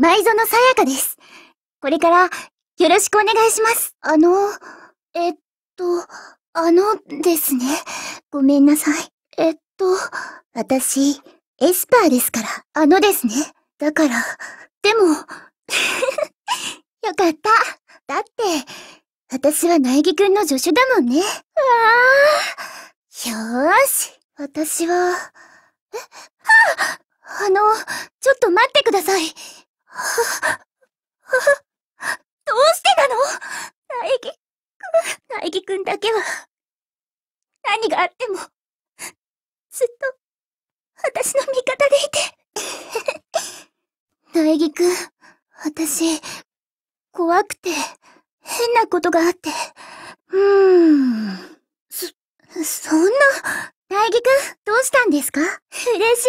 前園さやかです。これから、よろしくお願いします。あの、えっと、あのですね。ごめんなさい。えっと、私、エスパーですから、あのですね。だから、でも、よかった。だって、私は苗木くんの助手だもんね。わあ。よーし。私は、え、はあ、あの、ちょっと待ってください。大義くんだけは、何があっても、ずっと、私の味方でいて。大義くん、私、怖くて、変なことがあって。うーん。そ、そんな。大義くん、どうしたんですか嬉しい。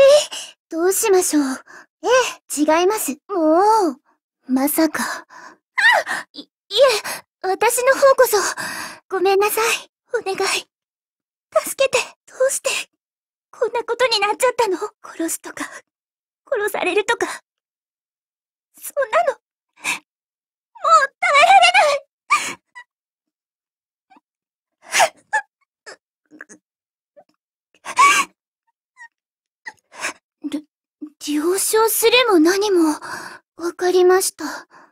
どうしましょう。ええ、違います。もう。まさか。あい、いえ、私の方こそ。ごめんなさい。お願い。助けて。どうして。こんなことになっちゃったの殺すとか、殺されるとか。そんなの、もう耐えられない 了承すれも何も、わかりました。